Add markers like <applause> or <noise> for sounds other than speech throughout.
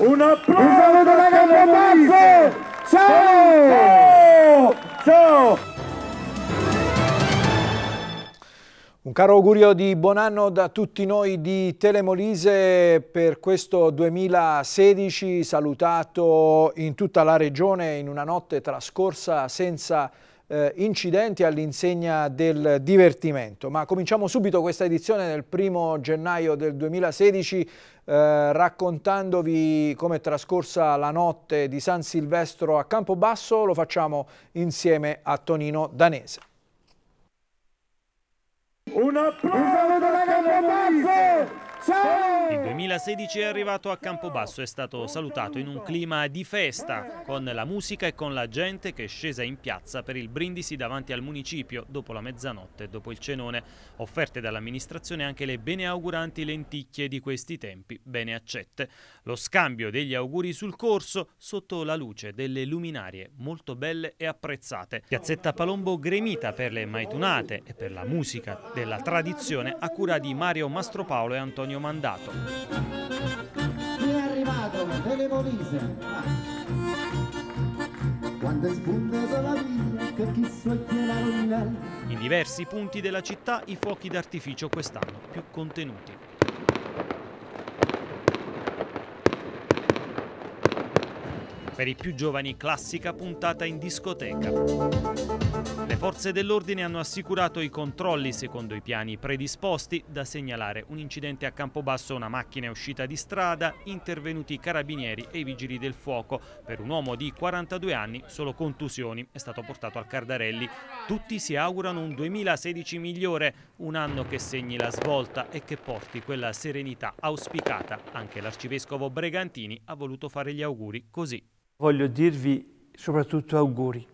Un applauso! Un saluto da Campobazzo! Ciao! Ciao! Ciao! Un caro augurio di buon anno da tutti noi di Telemolise per questo 2016 salutato in tutta la regione in una notte trascorsa senza eh, incidenti all'insegna del divertimento. Ma cominciamo subito questa edizione del primo gennaio del 2016 eh, raccontandovi come è trascorsa la notte di San Silvestro a Campobasso. Lo facciamo insieme a Tonino Danese. Un applauso da Campobasso! Il 2016 è arrivato a Campobasso, è stato salutato in un clima di festa, con la musica e con la gente che è scesa in piazza per il brindisi davanti al municipio dopo la mezzanotte e dopo il cenone. Offerte dall'amministrazione anche le beneauguranti lenticchie di questi tempi, bene accette. Lo scambio degli auguri sul corso sotto la luce delle luminarie molto belle e apprezzate. Piazzetta Palombo gremita per le maitunate e per la musica della tradizione a cura di Mario Mastropaolo e Antonio secondario mandato. È arrivato delle Molise. Ah. In diversi punti della città i fuochi d'artificio quest'anno più contenuti. per i più giovani classica puntata in discoteca. Le forze dell'ordine hanno assicurato i controlli secondo i piani predisposti, da segnalare un incidente a Campobasso, una macchina è uscita di strada, intervenuti i carabinieri e i vigili del fuoco. Per un uomo di 42 anni, solo contusioni, è stato portato al Cardarelli. Tutti si augurano un 2016 migliore, un anno che segni la svolta e che porti quella serenità auspicata. Anche l'arcivescovo Bregantini ha voluto fare gli auguri così. Voglio dirvi soprattutto auguri.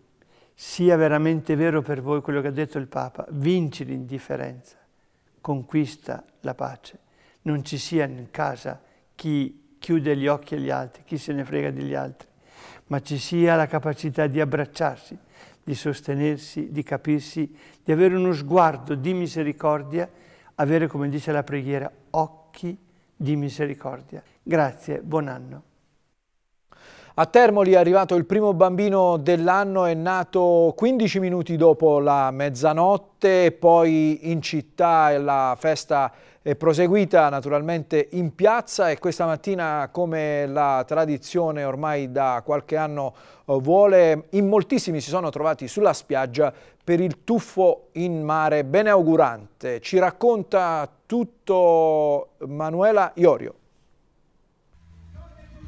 Sia veramente vero per voi quello che ha detto il Papa. Vinci l'indifferenza, conquista la pace. Non ci sia in casa chi chiude gli occhi agli altri, chi se ne frega degli altri, ma ci sia la capacità di abbracciarsi, di sostenersi, di capirsi, di avere uno sguardo di misericordia, avere, come dice la preghiera, occhi di misericordia. Grazie, buon anno. A Termoli è arrivato il primo bambino dell'anno, è nato 15 minuti dopo la mezzanotte, poi in città la festa è proseguita naturalmente in piazza e questa mattina come la tradizione ormai da qualche anno eh, vuole, in moltissimi si sono trovati sulla spiaggia per il tuffo in mare beneaugurante. Ci racconta tutto Manuela Iorio.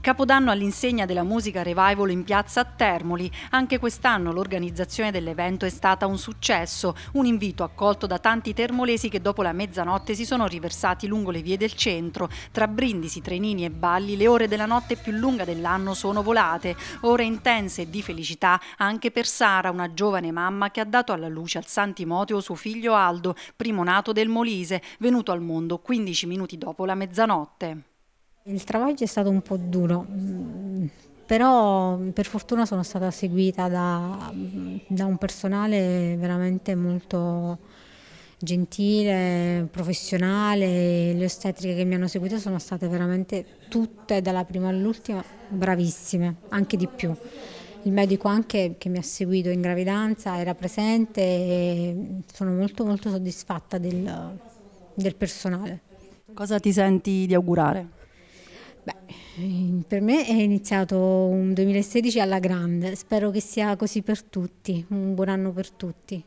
Capodanno all'insegna della musica revival in piazza a Termoli. Anche quest'anno l'organizzazione dell'evento è stata un successo, un invito accolto da tanti termolesi che dopo la mezzanotte si sono riversati lungo le vie del centro. Tra brindisi, trenini e balli le ore della notte più lunga dell'anno sono volate, ore intense di felicità anche per Sara, una giovane mamma che ha dato alla luce al Santimoteo suo figlio Aldo, primo nato del Molise, venuto al mondo 15 minuti dopo la mezzanotte. Il travaglio è stato un po' duro, mm, però mm, per fortuna sono stata seguita da, mm, da un personale veramente molto gentile, professionale, le ostetriche che mi hanno seguito sono state veramente tutte, dalla prima all'ultima, bravissime, anche di più. Il medico anche che mi ha seguito in gravidanza era presente e sono molto molto soddisfatta del, del personale. Cosa ti senti di augurare? Beh, per me è iniziato un 2016 alla grande, spero che sia così per tutti, un buon anno per tutti.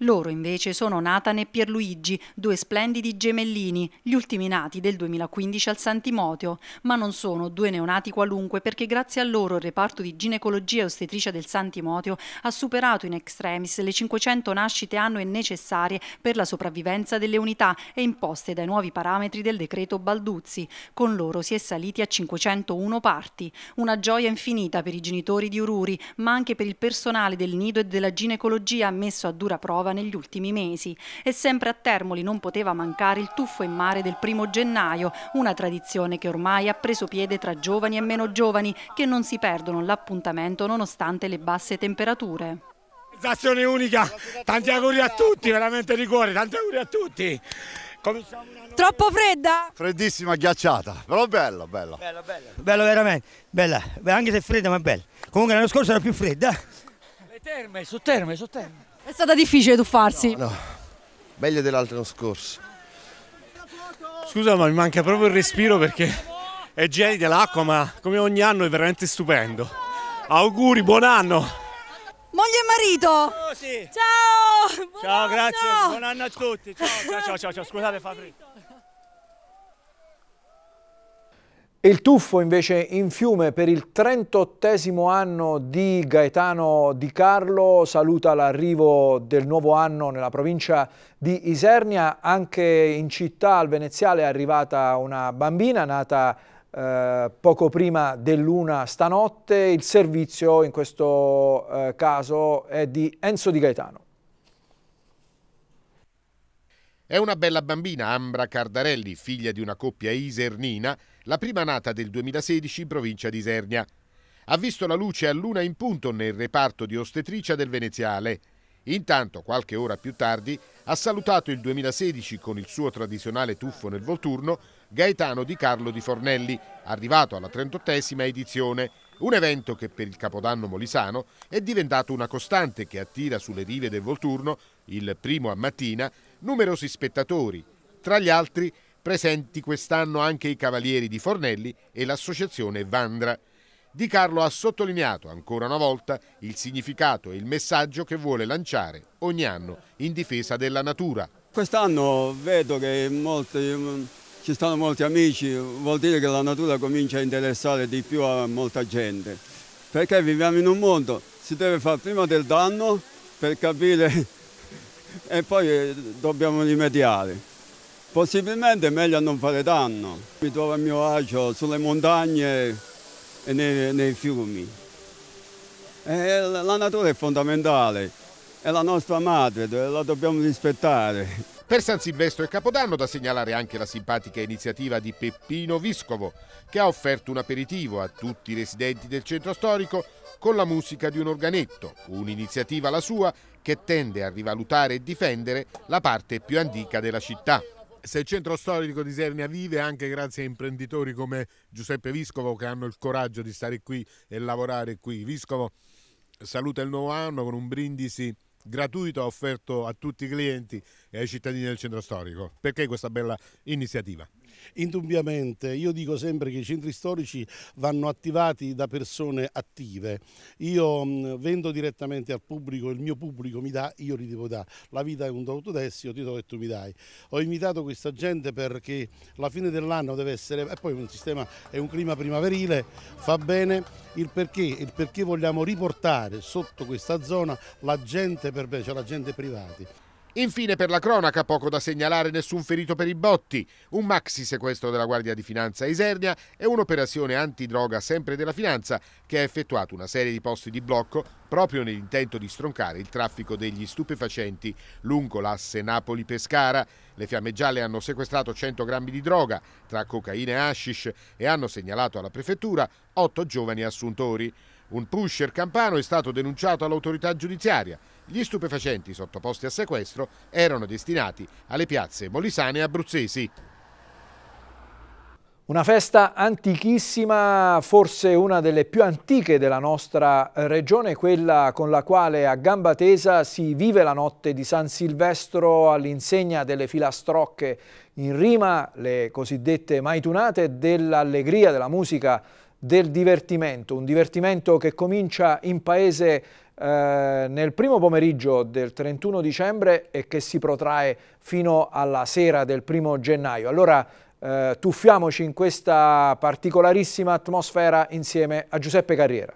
Loro invece sono Nathan e Pierluigi, due splendidi gemellini, gli ultimi nati del 2015 al Santimoteo, ma non sono due neonati qualunque perché grazie a loro il reparto di ginecologia e ostetricia del Santimoteo ha superato in extremis le 500 nascite annue necessarie per la sopravvivenza delle unità e imposte dai nuovi parametri del decreto Balduzzi. Con loro si è saliti a 501 parti. Una gioia infinita per i genitori di Ururi, ma anche per il personale del nido e della ginecologia messo a dura prova nuova negli ultimi mesi e sempre a Termoli non poteva mancare il tuffo in mare del primo gennaio, una tradizione che ormai ha preso piede tra giovani e meno giovani che non si perdono l'appuntamento nonostante le basse temperature. Stazione unica, tanti auguri a tutti, veramente di cuore, tanti auguri a tutti. Troppo fredda? Freddissima, ghiacciata, però bello, bello. Bello, bello. Bella veramente, bella, anche se è fredda ma bella. Comunque l'anno scorso era più fredda. Le terme, su terme, su terme. È stata difficile tuffarsi. No, no. meglio dell'altro scorso. Scusa, ma mi manca proprio il respiro perché è gelida l'acqua, ma come ogni anno è veramente stupendo. Auguri, buon anno! Moglie e marito! Oh, sì. Ciao! Ciao, grazie, buon anno a tutti! Ciao, ciao, ciao, ciao. scusate Fabri. Il tuffo invece in fiume per il 38 anno di Gaetano Di Carlo saluta l'arrivo del nuovo anno nella provincia di Isernia. Anche in città al Veneziale è arrivata una bambina nata eh, poco prima dell'una stanotte. Il servizio in questo eh, caso è di Enzo Di Gaetano. È una bella bambina, Ambra Cardarelli, figlia di una coppia isernina la prima nata del 2016 in provincia di Isernia. Ha visto la luce a luna in punto nel reparto di ostetricia del Veneziale. Intanto, qualche ora più tardi, ha salutato il 2016 con il suo tradizionale tuffo nel volturno Gaetano Di Carlo di Fornelli, arrivato alla 38esima edizione, un evento che per il Capodanno Molisano è diventato una costante che attira sulle rive del Volturno, il primo a mattina, numerosi spettatori, tra gli altri presenti quest'anno anche i Cavalieri di Fornelli e l'associazione Vandra. Di Carlo ha sottolineato ancora una volta il significato e il messaggio che vuole lanciare ogni anno in difesa della natura. Quest'anno vedo che molti, mm, ci stanno molti amici, vuol dire che la natura comincia a interessare di più a molta gente, perché viviamo in un mondo, si deve fare prima del danno per capire <laughs> e poi eh, dobbiamo rimediare. Possibilmente è meglio non fare danno. Mi trovo a mio agio sulle montagne e nei, nei fiumi. E eh, la natura è fondamentale, è la nostra madre, la dobbiamo rispettare. Per San Silvestro e Capodanno da segnalare anche la simpatica iniziativa di Peppino Viscovo, che ha offerto un aperitivo a tutti i residenti del centro storico con la musica di un organetto, un'iniziativa la sua che tende a rivalutare e difendere la parte più antica della città se il centro storico di Sernia vive anche grazie a imprenditori come Giuseppe Viscovo che hanno il coraggio di stare qui e lavorare qui. Viscovo saluta il nuovo anno con un brindisi gratuito offerto a tutti i clienti e ai cittadini del centro storico. Perché questa bella iniziativa? Indubbiamente, io dico sempre che i centri storici vanno attivati da persone attive. Io mh, mm, vendo direttamente al pubblico, il mio pubblico mi dà, io li devo dare. La vita è un do tu dessi, io ti do e tu mi dai. Ho invitato questa gente perché la fine dell'anno deve essere, e poi un sistema è un clima primaverile, fa bene il perché, il perché vogliamo riportare sotto questa zona la gente per bene, cioè la gente privata. Infine per la cronaca poco da segnalare nessun ferito per i botti, un maxi sequestro della Guardia di Finanza a Isernia e un'operazione antidroga sempre della Finanza che ha effettuato una serie di posti di blocco proprio nell'intento di stroncare il traffico degli stupefacenti lungo l'asse Napoli-Pescara. Le fiamme gialle hanno sequestrato 100 grammi di droga tra cocaina e hashish e hanno segnalato alla prefettura 8 giovani assuntori. Un pusher campano è stato denunciato all'autorità giudiziaria. Gli stupefacenti sottoposti a sequestro erano destinati alle piazze molisane e abruzzesi. Una festa antichissima, forse una delle più antiche della nostra regione, quella con la quale a gamba tesa si vive la notte di San Silvestro all'insegna delle filastrocche in rima, le cosiddette maitunate dell'allegria della musica del divertimento, un divertimento che comincia in paese eh, nel primo pomeriggio del 31 dicembre e che si protrae fino alla sera del primo gennaio. Allora eh, tuffiamoci in questa particolarissima atmosfera insieme a Giuseppe Carriera.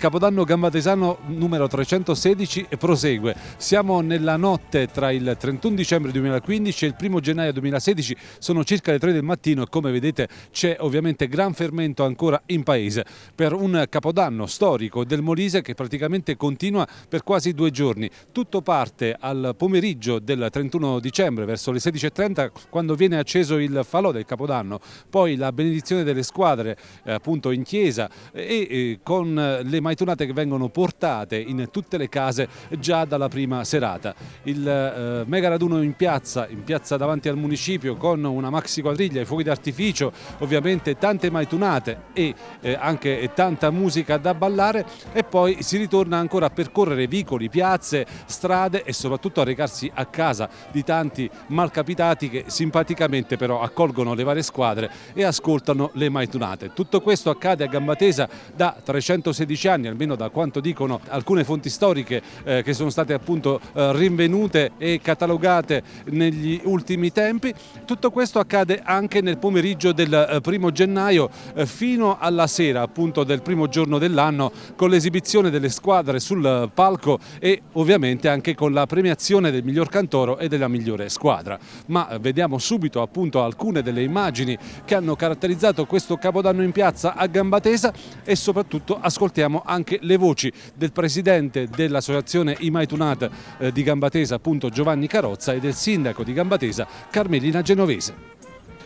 Capodanno Gambatesano numero 316 e prosegue. Siamo nella notte tra il 31 dicembre 2015 e il 1 gennaio 2016, sono circa le 3 del mattino e come vedete c'è ovviamente gran fermento ancora in paese per un Capodanno storico del Molise che praticamente continua per quasi due giorni. Tutto parte al pomeriggio del 31 dicembre verso le 16.30 quando viene acceso il falò del Capodanno, poi la benedizione delle squadre eh, appunto in chiesa e eh, con le manifestazioni maitonate che vengono portate in tutte le case già dalla prima serata. Il eh, mega raduno in piazza, in piazza davanti al municipio con una maxi quadriglia, i fuochi d'artificio, ovviamente tante maitunate e eh, anche tanta musica da ballare e poi si ritorna ancora a percorrere vicoli, piazze, strade e soprattutto a recarsi a casa di tanti malcapitati che simpaticamente però accolgono le varie squadre e ascoltano le maitunate. Tutto questo accade a Gambatesa da 316 anni anni, almeno da quanto dicono alcune fonti storiche eh, che sono state appunto eh, rinvenute e catalogate negli ultimi tempi. Tutto questo accade anche nel pomeriggio del eh, primo gennaio eh, fino alla sera appunto del primo giorno dell'anno con l'esibizione delle squadre sul eh, palco e ovviamente anche con la premiazione del miglior cantoro e della migliore squadra. Ma vediamo subito appunto alcune delle immagini che hanno caratterizzato questo Capodanno in piazza a Gambatesa e soprattutto ascoltiamo anche le voci del presidente dell'associazione Imaitunat eh, di Gambatesa, appunto Giovanni Carozza, e del sindaco di Gambatesa, Carmelina Genovese.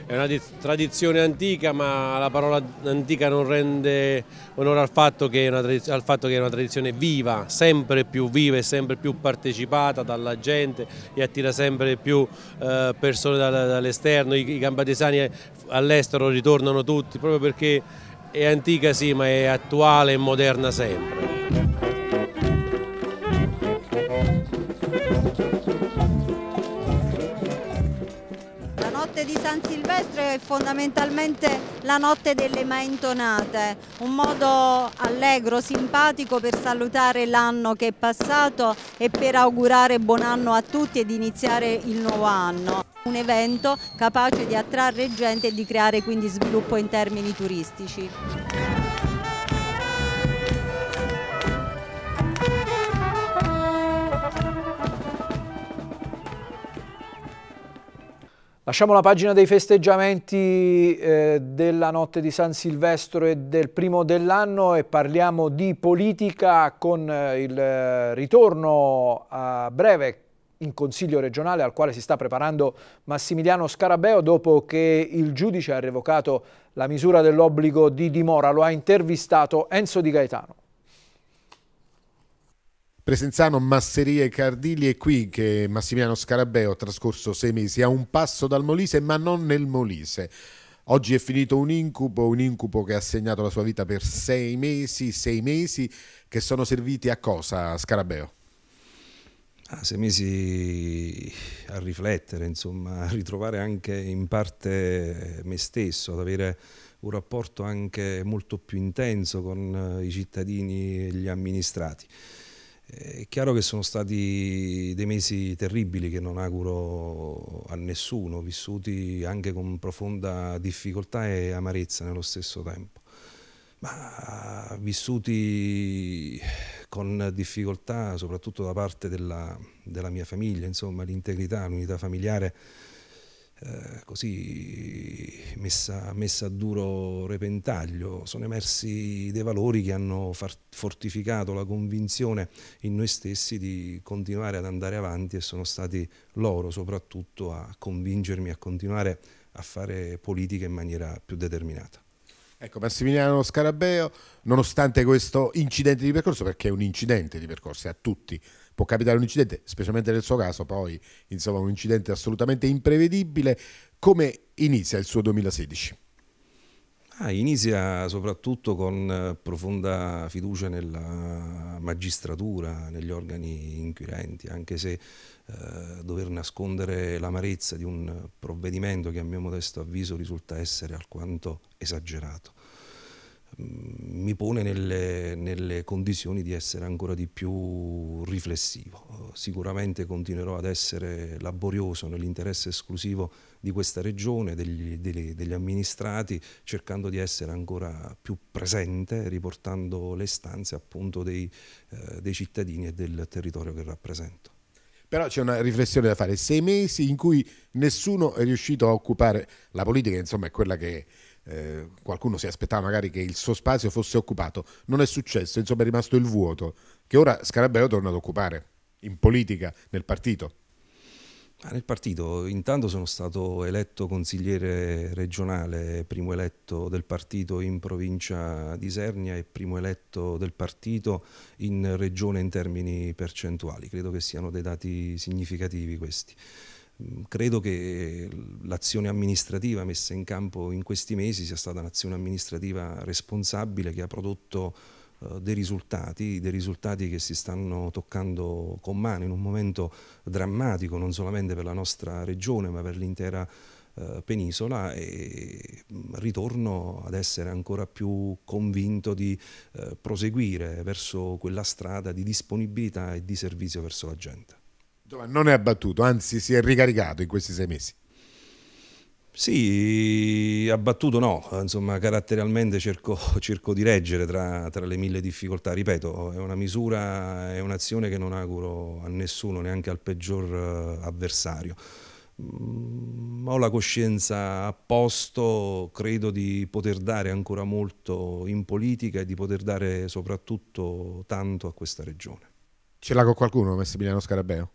È una tradizione antica, ma la parola antica non rende onore al fatto, al fatto, che è una tradizione viva, sempre più viva e sempre più partecipata dalla gente e attira sempre più eh, persone dall'esterno. I gambatesani eh, all'estero ritornano tutti proprio perché è antica sì, ma è attuale e moderna sempre. silvestre è fondamentalmente la notte delle maintonate, un modo allegro, simpatico per salutare l'anno che è passato e per augurare buon anno a tutti ed iniziare il nuovo anno. Un evento capace di attrarre gente e di creare quindi sviluppo in termini turistici. Lasciamo la pagina dei festeggiamenti eh, della notte di San Silvestro e del primo dell'anno e parliamo di politica con eh, il eh, ritorno a breve in consiglio regionale al quale si sta preparando Massimiliano Scarabeo dopo che il giudice ha revocato la misura dell'obbligo di dimora. Lo ha intervistato Enzo Di Gaetano. Presenzano, Masserie, e Cardilli è qui che Massimiliano Scarabeo ha trascorso sei mesi a un passo dal Molise ma non nel Molise. Oggi è finito un incubo, un incubo che ha segnato la sua vita per sei mesi, sei mesi che sono serviti a cosa Scarabeo? Ah, sei mesi a riflettere, insomma, a ritrovare anche in parte me stesso, ad avere un rapporto anche molto più intenso con eh, i cittadini e gli amministrati. È chiaro che sono stati dei mesi terribili che non auguro a nessuno, vissuti anche con profonda difficoltà e amarezza nello stesso tempo, ma vissuti con difficoltà soprattutto da parte della, della mia famiglia, insomma l'integrità, l'unità familiare eh, così messa, messa, a duro repentaglio, sono emersi dei valori che hanno fortificato la convinzione in noi stessi di continuare ad andare avanti e sono stati loro soprattutto a convincermi a continuare a fare politica in maniera più determinata. Ecco, Massimiliano Scarabeo, nonostante questo incidente di percorso, perché è un incidente di percorso, è a tutti può capitare un incidente, specialmente nel suo caso, poi insomma un incidente assolutamente imprevedibile. Come inizia il suo 2016? Ah, inizia soprattutto con eh, profonda fiducia nella magistratura, negli organi inquirenti, anche se eh, dover nascondere l'amarezza di un provvedimento che a mio modesto avviso risulta essere alquanto esagerato mi pone nelle, nelle, condizioni di essere ancora di più riflessivo. Sicuramente continuerò ad essere laborioso nell'interesse esclusivo di questa regione, degli, degli, degli, amministrati, cercando di essere ancora più presente, riportando le stanze appunto dei, eh, dei cittadini e del territorio che rappresento. Però c'è una riflessione da fare, sei mesi in cui nessuno è riuscito a occupare la politica, insomma è quella che... È eh, qualcuno si aspettava magari che il suo spazio fosse occupato, non è successo, insomma è rimasto il vuoto che ora Scarabello torna ad occupare in politica, nel partito. Ah, nel partito, intanto sono stato eletto consigliere regionale, primo eletto del partito in provincia di Sernia e primo eletto del partito in regione in termini percentuali. Credo che siano dei dati significativi questi credo che l'azione amministrativa messa in campo in questi mesi sia stata un'azione amministrativa responsabile che ha prodotto eh, dei risultati, dei risultati che si stanno toccando con mano in un momento drammatico non solamente per la nostra regione ma per l'intera eh, penisola e mm, ritorno ad essere ancora più convinto di eh, proseguire verso quella strada di disponibilità e di servizio verso la gente non è abbattuto, anzi si è ricaricato in questi sei mesi. Sì, abbattuto no, insomma caratterialmente cerco, <laughs> cerco di reggere tra, tra, le mille difficoltà, ripeto è una misura, è un'azione che non auguro a nessuno, neanche al peggior eh, avversario. Mm, ho la coscienza a posto, credo di poter dare ancora molto in politica e di poter dare soprattutto tanto a questa regione. Ce l'ha con qualcuno Massimiliano Scarabeo?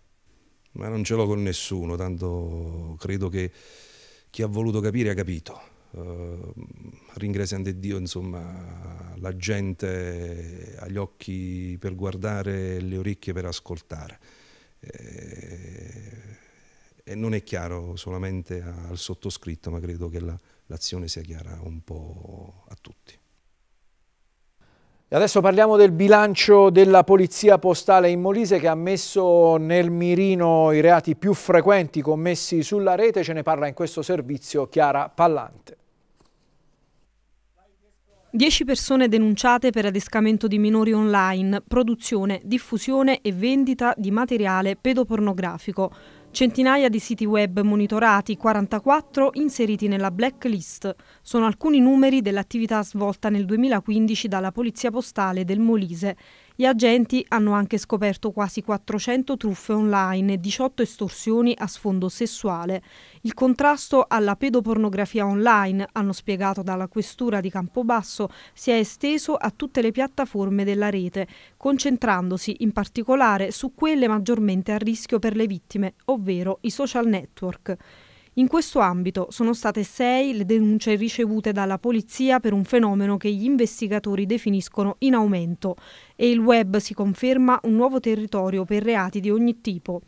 ma non ce l'ho con nessuno, tanto credo che chi ha voluto capire ha capito. Uh, ringraziando Dio, insomma, la gente ha gli occhi per guardare, le orecchie per ascoltare. E, eh, e non è chiaro solamente al sottoscritto, ma credo che l'azione sia chiara un po' a tutti adesso parliamo del bilancio della Polizia Postale in Molise che ha messo nel mirino i reati più frequenti commessi sulla rete. Ce ne parla in questo servizio Chiara Pallante. Dieci persone denunciate per adescamento di minori online, produzione, diffusione e vendita di materiale pedopornografico. Centinaia di siti web monitorati, 44 inseriti nella blacklist. Sono alcuni numeri dell'attività svolta nel 2015 dalla Polizia Postale del Molise. Gli agenti hanno anche scoperto quasi 400 truffe online e 18 estorsioni a sfondo sessuale. Il contrasto alla pedopornografia online, hanno spiegato dalla Questura di Campobasso, si è esteso a tutte le piattaforme della rete, concentrandosi in particolare su quelle maggiormente a rischio per le vittime, ovvero i social network. In questo ambito sono state sei le denunce ricevute dalla polizia per un fenomeno che gli investigatori definiscono in aumento e il web si conferma un nuovo territorio per reati di ogni tipo.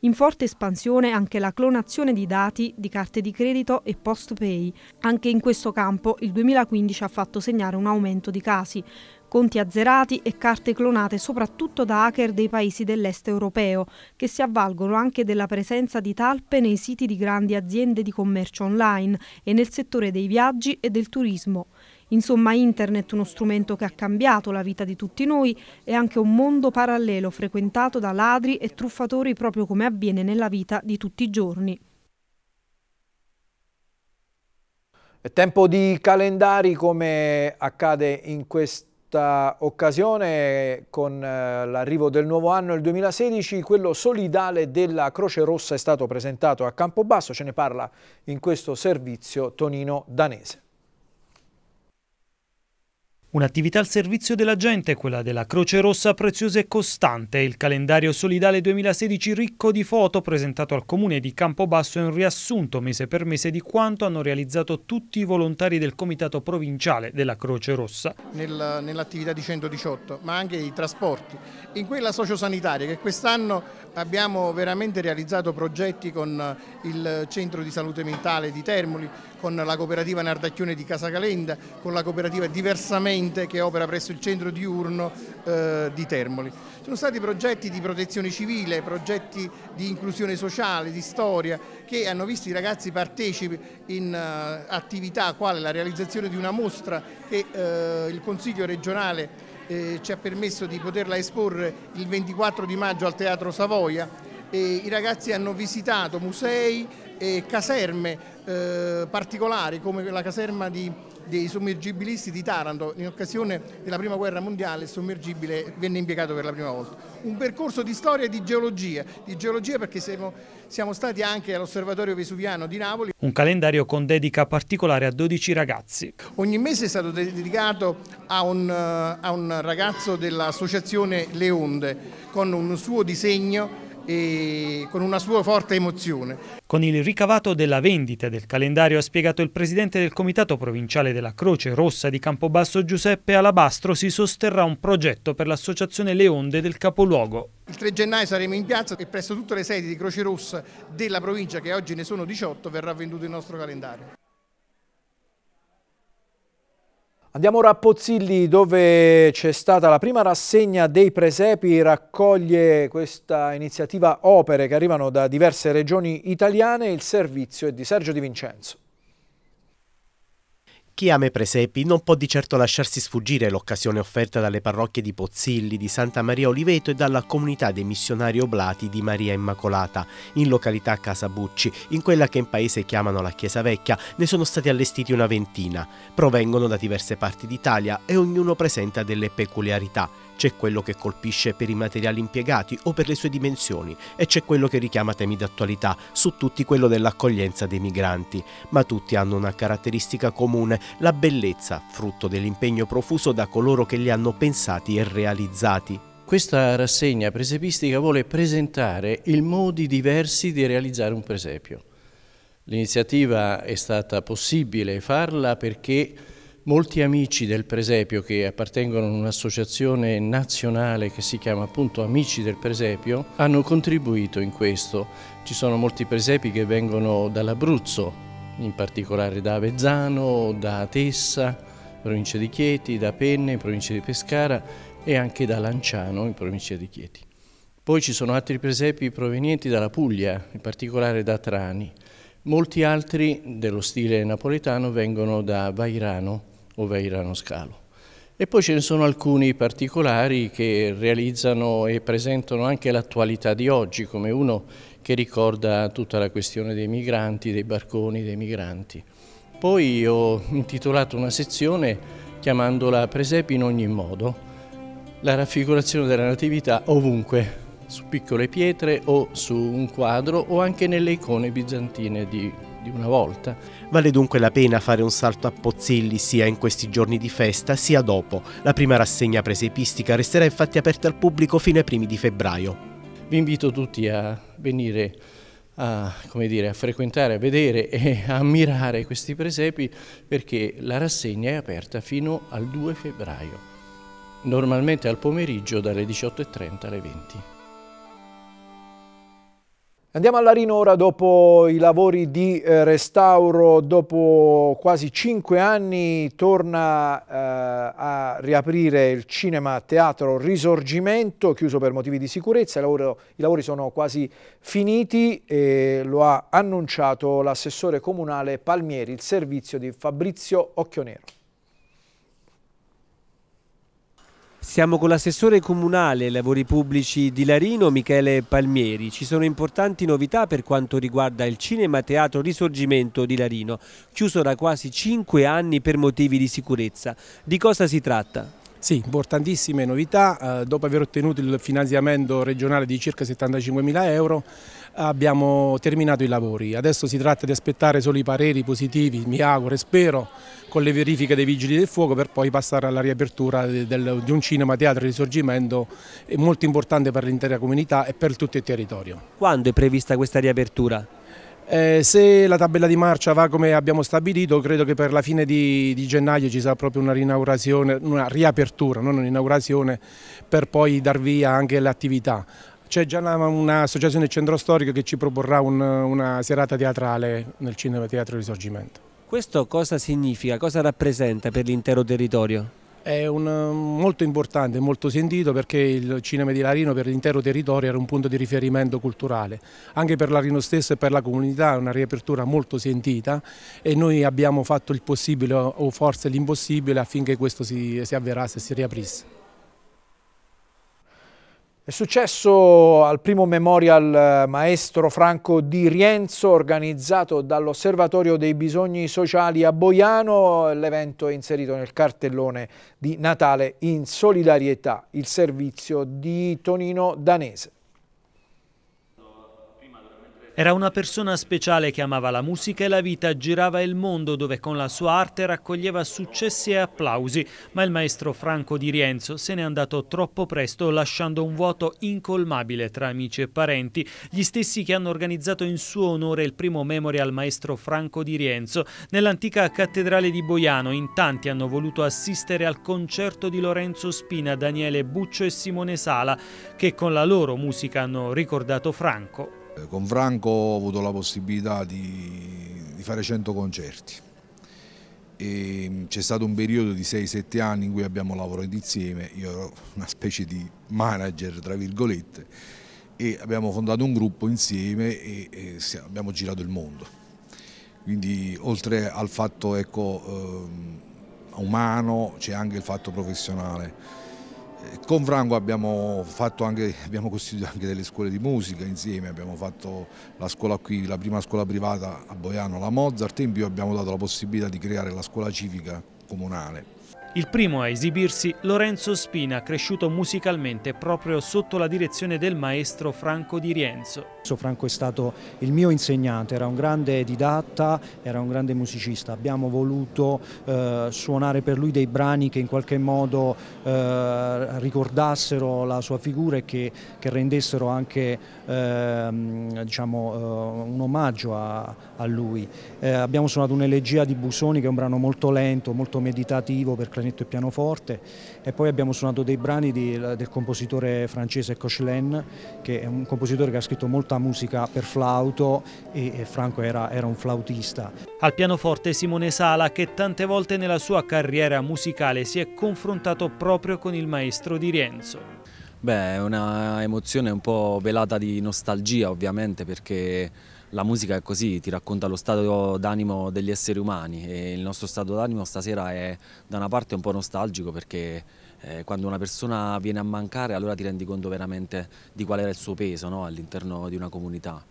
In forte espansione anche la clonazione di dati di carte di credito e post pay. Anche in questo campo il 2015 ha fatto segnare un aumento di casi, conti azzerati e carte clonate soprattutto da hacker dei paesi dell'est europeo, che si avvalgono anche della presenza di talpe nei siti di grandi aziende di commercio online e nel settore dei viaggi e del turismo. Insomma, Internet, uno strumento che ha cambiato la vita di tutti noi, è anche un mondo parallelo frequentato da ladri e truffatori proprio come avviene nella vita di tutti i giorni. È tempo di calendari come accade in questo questa occasione con eh, l'arrivo del nuovo anno, il 2016, quello solidale della Croce Rossa è stato presentato a Campobasso, ce ne parla in questo servizio Tonino Danese. Un'attività al servizio della gente, quella della Croce Rossa preziosa e costante, il calendario solidale 2016 ricco di foto presentato al comune di Campobasso è un riassunto mese per mese di quanto hanno realizzato tutti i volontari del comitato provinciale della Croce Rossa. nell'attività di 118, ma anche i trasporti, in quella sociosanitaria che quest'anno abbiamo veramente realizzato progetti con il centro di salute mentale di Termoli, con la cooperativa Nardacchione di Casa Calenda, con la cooperativa Diversamente che opera presso il centro diurno eh, di Termoli. Sono stati progetti di protezione civile, progetti di inclusione sociale, di storia, che hanno visto i ragazzi partecipi in uh, attività quale la realizzazione di una mostra che uh, il Consiglio regionale eh, ci ha permesso di poterla esporre il 24 di maggio al Teatro Savoia. E I ragazzi hanno visitato musei, e caserme eh, particolari come la caserma di, dei sommergibilisti di Taranto in occasione della prima guerra mondiale il sommergibile venne impiegato per la prima volta. Un percorso di storia e di geologia, di geologia perché siamo, siamo stati anche all'osservatorio vesuviano di Napoli. Un calendario con dedica particolare a 12 ragazzi. Ogni mese è stato dedicato a un, eh, a un ragazzo dell'associazione Le Onde con un suo disegno e con una sua forte emozione. Con il ricavato della vendita del calendario ha spiegato il presidente del comitato provinciale della Croce Rossa di Campobasso Giuseppe Alabastro si sosterrà un progetto per l'associazione Le Onde del capoluogo. Il 3 gennaio saremo in piazza e presso tutte le sedi di Croce Rossa della provincia che oggi ne sono 18 verrà venduto il nostro calendario. Andiamo ora a Pozzilli dove c'è stata la prima rassegna dei presepi, raccoglie questa iniziativa opere che arrivano da diverse regioni italiane, il servizio è di Sergio Di Vincenzo. Chi ama i presepi non può di certo lasciarsi sfuggire l'occasione offerta dalle parrocchie di Pozzilli, di Santa Maria Oliveto e dalla comunità dei missionari oblati di Maria Immacolata, in località Casabucci, in quella che in paese chiamano la Chiesa Vecchia, ne sono stati allestiti una ventina. Provengono da diverse parti d'Italia e ognuno presenta delle peculiarità. C'è quello che colpisce per i materiali impiegati o per le sue dimensioni e c'è quello che richiama temi d'attualità, su tutti quello dell'accoglienza dei migranti, ma tutti hanno una caratteristica comune, la bellezza, frutto dell'impegno profuso da coloro che li hanno pensati e realizzati. Questa rassegna presepistica vuole presentare i modi diversi di realizzare un presepio. L'iniziativa è stata possibile farla perché molti amici del Presepio che appartengono a un'associazione nazionale che si chiama appunto Amici del Presepio hanno contribuito in questo. Ci sono molti presepi che vengono dall'Abruzzo, in particolare da Avezzano, da Tessa, provincia di Chieti, da Penne, in provincia di Pescara e anche da Lanciano, in provincia di Chieti. Poi ci sono altri presepi provenienti dalla Puglia, in particolare da Trani. Molti altri dello stile napoletano vengono da Vairano, Oveirano Scalo. E poi ce ne sono alcuni particolari che realizzano e presentano anche l'attualità di oggi, come uno che ricorda tutta la questione dei migranti, dei barconi, dei migranti. Poi ho intitolato una sezione chiamandola Presepi in ogni modo, la raffigurazione della Natività ovunque, su piccole pietre o su un quadro o anche nelle icone bizantine di di una volta. Vale dunque la pena fare un salto a Pozzilli sia in questi giorni di festa sia dopo. La prima rassegna presepistica resterà infatti aperta al pubblico fino ai primi di febbraio. Vi invito tutti a venire a, dire, a, frequentare, a vedere e a ammirare questi presepi perché la rassegna è aperta fino al 2 febbraio, normalmente al pomeriggio dalle 18.30 alle 20. Andiamo a Larino ora dopo i lavori di eh, restauro, dopo quasi cinque anni torna eh, a riaprire il cinema teatro Risorgimento, chiuso per motivi di sicurezza, i lavori, i lavori sono quasi finiti e lo ha annunciato l'assessore comunale Palmieri, il servizio di Fabrizio Occhionero. Siamo con l'assessore comunale ai lavori pubblici di Larino, Michele Palmieri. Ci sono importanti novità per quanto riguarda il Cinema Teatro Risorgimento di Larino, chiuso da quasi cinque anni per motivi di sicurezza. Di cosa si tratta? Sì, importantissime novità. Eh, dopo aver ottenuto il finanziamento regionale di circa 75.000 euro abbiamo terminato i lavori. Adesso si tratta di aspettare solo i pareri positivi, mi auguro e spero, con le verifiche dei Vigili del Fuoco per poi passare alla riapertura di un cinema teatro risorgimento eh, molto importante per l'intera comunità e per tutto il territorio. Quando è prevista questa riapertura? Eh, se la tabella di marcia va come abbiamo stabilito, credo che per la fine di, di gennaio ci sarà proprio una rinaugurazione, una riapertura, non un'inaugurazione, per poi dar via anche le attività. C'è già un'associazione un centro storico che ci proporrà un, una serata teatrale nel Cinema Teatro Risorgimento. Questo cosa significa, cosa rappresenta per l'intero territorio? È un, eh, molto importante, molto sentito perché il cinema di Larino per l'intero territorio era un punto di riferimento culturale, anche per Larino stesso e per la comunità è una riapertura molto sentita e noi abbiamo fatto il possibile o forse l'impossibile affinché questo si, si avverasse e si riaprisse. È successo al primo memorial eh, maestro Franco di Rienzo organizzato dall'Osservatorio dei Bisogni Sociali a Boiano. L'evento è inserito nel cartellone di Natale in solidarietà, il servizio di Tonino Danese. Era una persona speciale che amava la musica e la vita, girava il mondo dove con la sua arte raccoglieva successi e applausi, ma il maestro Franco Di Rienzo se n'è andato troppo presto lasciando un vuoto incolmabile tra amici e parenti, gli stessi che hanno organizzato in suo onore il primo memorial maestro Franco Di Rienzo. Nell'antica cattedrale di Boiano in tanti hanno voluto assistere al concerto di Lorenzo Spina, Daniele Buccio e Simone Sala, che con la loro musica hanno ricordato Franco. Eh, con Franco ho avuto la possibilità di, di fare 100 concerti. Mm, c'è stato un periodo di 6-7 anni in cui abbiamo lavorato insieme, io ero una specie di manager, tra virgolette, e abbiamo fondato un gruppo insieme e, e abbiamo girato il mondo. Quindi oltre al fatto ecco, eh, umano c'è anche il fatto professionale con Franco abbiamo, anche, abbiamo, costituito anche delle scuole di musica insieme, abbiamo fatto la scuola qui, la prima scuola privata a Boiano, la Mozart, e in più abbiamo dato la possibilità di creare la scuola civica comunale. Il primo a esibirsi, Lorenzo Spina, cresciuto musicalmente proprio sotto la direzione del maestro Franco Di Rienzo. Franco è stato il mio insegnante, era un grande didatta, era un grande musicista. Abbiamo voluto eh, suonare per lui dei brani che in qualche modo eh, ricordassero la sua figura e che, che rendessero anche ehm, diciamo, eh, diciamo, un omaggio a, a lui. Eh, abbiamo suonato un'elegia di Busoni che è un brano molto lento, molto meditativo per Cornetto e Pianoforte e poi abbiamo suonato dei brani di, del compositore francese Cochelaine che è un compositore che ha scritto molta musica per flauto e, e Franco era, era un flautista. Al pianoforte Simone Sala che tante volte nella sua carriera musicale si è confrontato proprio con il maestro di Rienzo. Beh, è una emozione un po' velata di nostalgia ovviamente perché la musica è così, ti racconta lo stato d'animo degli esseri umani e il nostro stato d'animo stasera è da una parte un po' nostalgico perché eh, quando una persona viene a mancare allora ti rendi conto veramente di qual era il suo peso no? all'interno di una comunità.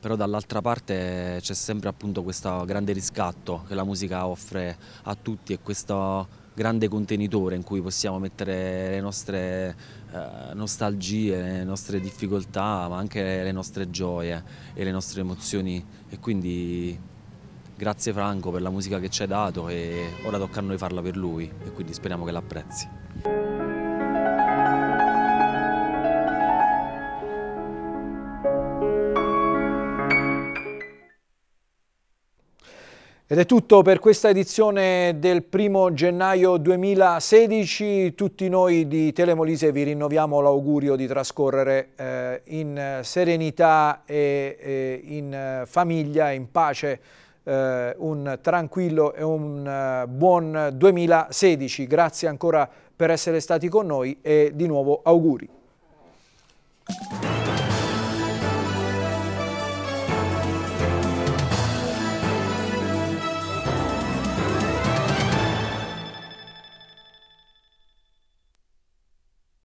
Però dall'altra parte c'è sempre appunto questo grande riscatto che la musica offre a tutti e questo grande contenitore in cui possiamo mettere le nostre eh, nostalgie, le nostre difficoltà, ma anche le nostre gioie e le nostre emozioni e quindi grazie Franco per la musica che ci hai dato e ora tocca a noi farla per lui e quindi speriamo che l'apprezzi. Ed è tutto per questa edizione del primo gennaio 2016. Tutti noi di Telemolise vi rinnoviamo l'augurio di trascorrere eh, in serenità e, e in famiglia, in pace, eh, un tranquillo e un uh, buon 2016. Grazie ancora per essere stati con noi e di nuovo auguri.